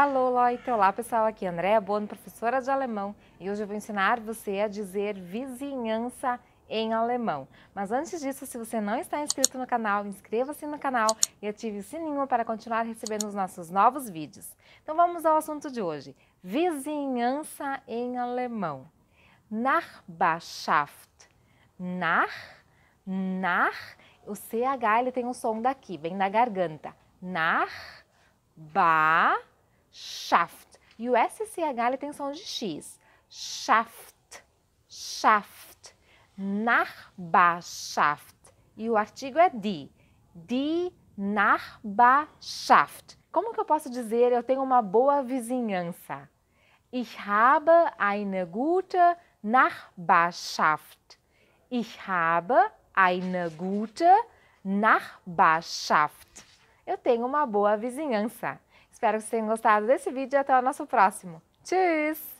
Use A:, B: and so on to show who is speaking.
A: Hallo Leute! Olá pessoal, aqui é Andréa Bono, professora de alemão e hoje eu vou ensinar você a dizer vizinhança em alemão. Mas antes disso, se você não está inscrito no canal, inscreva-se no canal e ative o sininho para continuar recebendo os nossos novos vídeos. Então vamos ao assunto de hoje, vizinhança em alemão. Nachbarschaft. Nach, nach, o CH ele tem um som daqui, bem na garganta. Nach, ba, shaft. E o SCH ele tem som de X. Shaft, shaft. Nachbarschaft. E o artigo é de. Die Nachbarschaft. Como que eu posso dizer eu tenho uma boa vizinhança? Ich habe eine gute Nachbarschaft. Ich habe eine gute Nachbarschaft. Eu tenho uma boa vizinhança. Espero que vocês tenham gostado desse vídeo e até o nosso próximo. Tchau!